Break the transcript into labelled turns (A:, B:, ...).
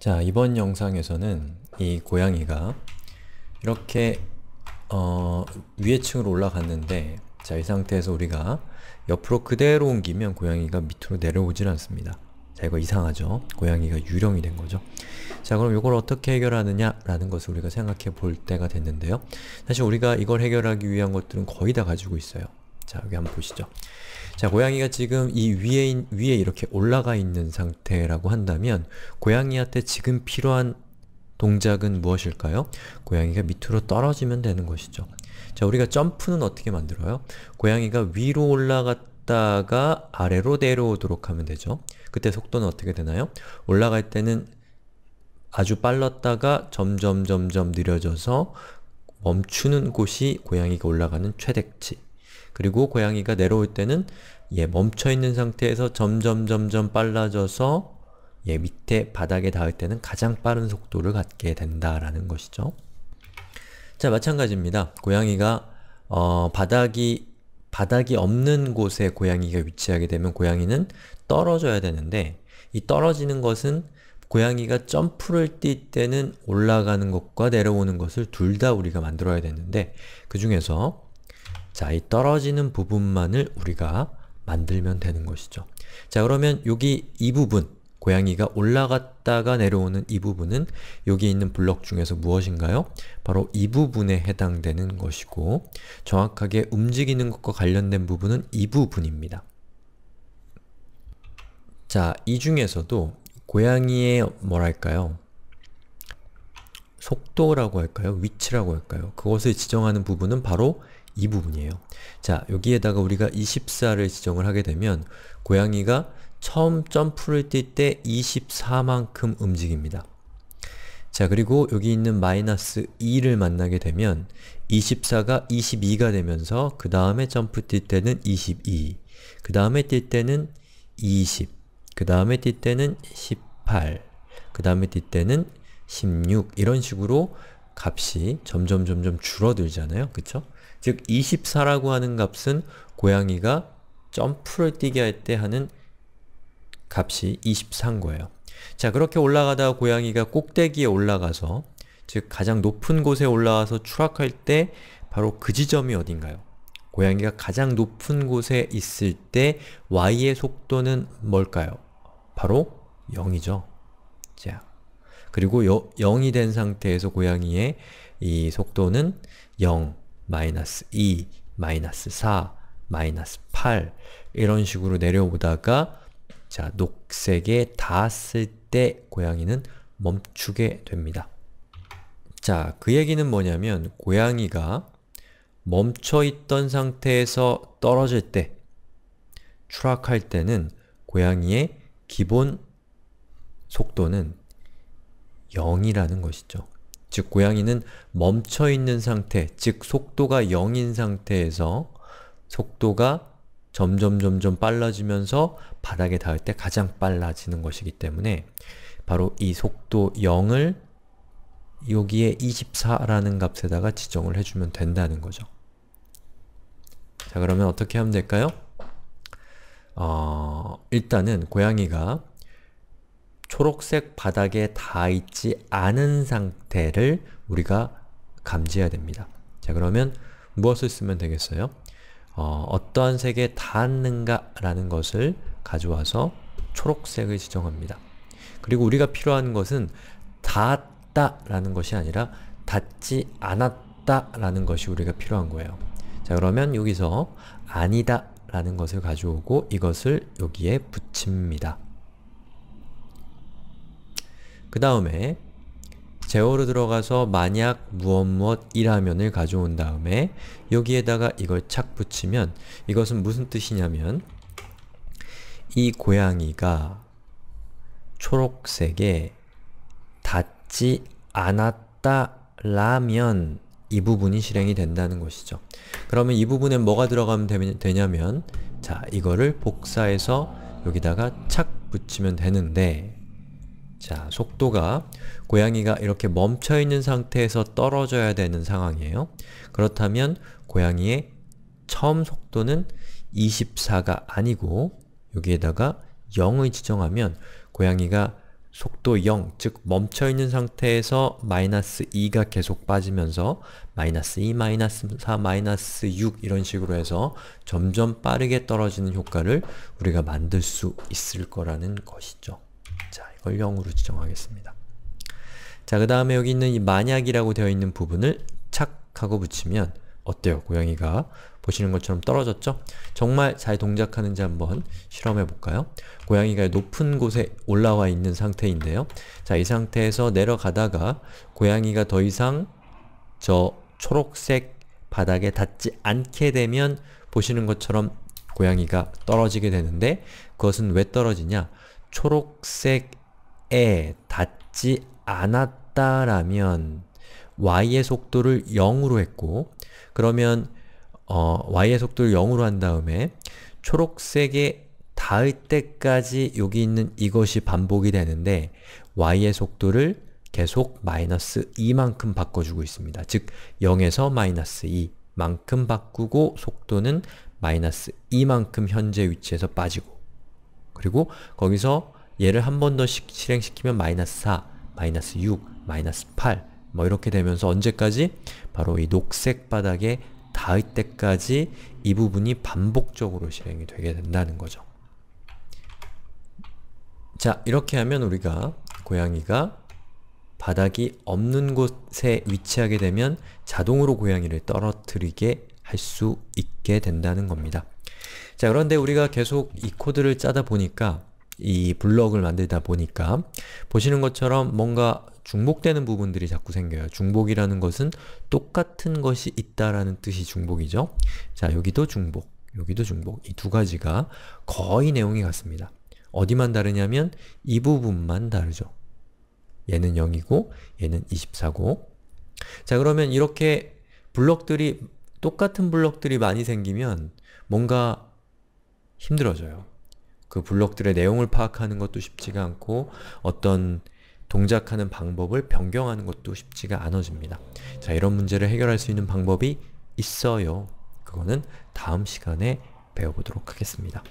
A: 자, 이번 영상에서는 이 고양이가 이렇게 어, 위에 층으로 올라갔는데 자, 이 상태에서 우리가 옆으로 그대로 옮기면 고양이가 밑으로 내려오질 않습니다. 자, 이거 이상하죠? 고양이가 유령이 된 거죠. 자, 그럼 이걸 어떻게 해결하느냐? 라는 것을 우리가 생각해 볼 때가 됐는데요. 사실 우리가 이걸 해결하기 위한 것들은 거의 다 가지고 있어요. 자, 여기 한번 보시죠. 자 고양이가 지금 이 위에, 위에 이렇게 올라가 있는 상태라고 한다면 고양이한테 지금 필요한 동작은 무엇일까요? 고양이가 밑으로 떨어지면 되는 것이죠. 자 우리가 점프는 어떻게 만들어요? 고양이가 위로 올라갔다가 아래로 내려오도록 하면 되죠. 그때 속도는 어떻게 되나요? 올라갈 때는 아주 빨랐다가 점점 점점 느려져서 멈추는 곳이 고양이가 올라가는 최대치 그리고 고양이가 내려올 때는 예, 멈춰있는 상태에서 점점점점 빨라져서 예, 밑에 바닥에 닿을 때는 가장 빠른 속도를 갖게 된다라는 것이죠. 자, 마찬가지입니다. 고양이가 어, 바닥이 바닥이 없는 곳에 고양이가 위치하게 되면 고양이는 떨어져야 되는데 이 떨어지는 것은 고양이가 점프를 뛸 때는 올라가는 것과 내려오는 것을 둘 다 우리가 만들어야 되는데 그 중에서 자, 이 떨어지는 부분만을 우리가 만들면 되는 것이죠. 자, 그러면 여기 이 부분, 고양이가 올라갔다가 내려오는 이 부분은 여기 있는 블럭 중에서 무엇인가요? 바로 이 부분에 해당되는 것이고 정확하게 움직이는 것과 관련된 부분은 이 부분입니다. 자, 이 중에서도 고양이의 뭐랄까요? 속도라고 할까요? 위치라고 할까요? 그것을 지정하는 부분은 바로 이 부분이에요. 자, 여기에다가 우리가 24를 지정을 하게 되면 고양이가 처음 점프를 뛸 때 24만큼 움직입니다. 자, 그리고 여기 있는 마이너스 2를 만나게 되면 24가 22가 되면서 그 다음에 점프 뛸 때는 22, 그 다음에 뛸 때는 20, 그 다음에 뛸 때는 18, 그 다음에 뛸 때는 16 이런 식으로 값이 점점 점점 줄어들잖아요. 그쵸? 즉 24라고 하는 값은 고양이가 점프를 뛰게 할 때 하는 값이 24인 거예요. 자 그렇게 올라가다 고양이가 꼭대기에 올라가서 즉 가장 높은 곳에 올라와서 추락할 때 바로 그 지점이 어딘가요? 고양이가 가장 높은 곳에 있을 때 y의 속도는 뭘까요? 바로 0이죠. 자, 그리고 여, 0이 된 상태에서 고양이의 이 속도는 0, 마이너스 2, 마이너스 4, 마이너스 8 이런 식으로 내려오다가 자, 녹색에 닿았을 때 고양이는 멈추게 됩니다. 자, 그 얘기는 뭐냐면 고양이가 멈춰있던 상태에서 떨어질 때 추락할 때는 고양이의 기본 속도는 0이라는 것이죠. 즉 고양이는 멈춰있는 상태, 즉 속도가 0인 상태에서 속도가 점점점점 빨라지면서 바닥에 닿을 때 가장 빨라지는 것이기 때문에 바로 이 속도 0을 여기에 24라는 값에다가 지정을 해주면 된다는 거죠. 자 그러면 어떻게 하면 될까요? 어, 일단은 고양이가 초록색 바닥에 닿있지 않은 상태를 우리가 감지해야 됩니다. 자 그러면 무엇을 쓰면 되겠어요? 어, 떠한 색에 닿았는가 라는 것을 가져와서 초록색을 지정합니다. 그리고 우리가 필요한 것은 닿았다 라는 것이 아니라 닿지 않았다 라는 것이 우리가 필요한 거예요. 자 그러면 여기서 아니다 라는 것을 가져오고 이것을 여기에 붙입니다. 그 다음에 제어로 들어가서 만약 무엇 무엇 이라면을 가져온 다음에 여기에다가 이걸 착 붙이면 이것은 무슨 뜻이냐면 이 고양이가 초록색에 닿지 않았다 라면 이 부분이 실행이 된다는 것이죠. 그러면 이 부분에 뭐가 들어가면 되, 냐면자 이거를 복사해서 여기다가 착 붙이면 되는데 자, 속도가 고양이가 이렇게 멈춰있는 상태에서 떨어져야 되는 상황이에요. 그렇다면 고양이의 처음 속도는 24가 아니고 여기에다가 0을 지정하면 고양이가 속도 0, 즉 멈춰있는 상태에서 마이너스 2가 계속 빠지면서 마이너스 2, 마이너스 4, 마이너스 6 이런 식으로 해서 점점 빠르게 떨어지는 효과를 우리가 만들 수 있을 거라는 것이죠. 자, 이걸 0으로 지정하겠습니다. 자, 그 다음에 여기 있는 이 만약이라고 되어 있는 부분을 착 하고 붙이면 어때요? 고양이가 보시는 것처럼 떨어졌죠? 정말 잘 동작하는지 한번 실험해 볼까요? 고양이가 높은 곳에 올라와 있는 상태인데요. 자, 이 상태에서 내려가다가 고양이가 더 이상 저 초록색 바닥에 닿지 않게 되면 보시는 것처럼 고양이가 떨어지게 되는데 그것은 왜 떨어지냐? 초록색에 닿지 않았다라면 y의 속도를 0으로 했고 그러면 어, y의 속도를 0으로 한 다음에 초록색에 닿을 때까지 여기 있는 이것이 반복이 되는데 y의 속도를 계속 마이너스 2만큼 바꿔주고 있습니다. 즉 0에서 마이너스 2만큼 바꾸고 속도는 마이너스 2만큼 현재 위치에서 빠지고 그리고 거기서 얘를 한 번 더 실행시키면 마이너스 4, 마이너스 6, 마이너스 8, 뭐 이렇게 되면서 언제까지? 바로 이 녹색 바닥에 닿을 때까지 이 부분이 반복적으로 실행이 되게 된다는 거죠. 자, 이렇게 하면 우리가 고양이가 바닥이 없는 곳에 위치하게 되면 자동으로 고양이를 떨어뜨리게 할 수 있게 된다는 겁니다. 자 그런데 우리가 계속 이 코드를 짜다 보니까 이 블럭을 만들다 보니까 보시는 것처럼 뭔가 중복되는 부분들이 자꾸 생겨요. 중복이라는 것은 똑같은 것이 있다라는 뜻이 중복이죠. 자 여기도 중복, 여기도 중복 이 두 가지가 거의 내용이 같습니다. 어디만 다르냐면 이 부분만 다르죠. 얘는 0이고 얘는 24고 자 그러면 이렇게 블럭들이 똑같은 블럭들이 많이 생기면 뭔가 힘들어져요. 그 블록들의 내용을 파악하는 것도 쉽지가 않고 어떤 동작하는 방법을 변경하는 것도 쉽지가 않아집니다. 자, 이런 문제를 해결할 수 있는 방법이 있어요. 그거는 다음 시간에 배워보도록 하겠습니다.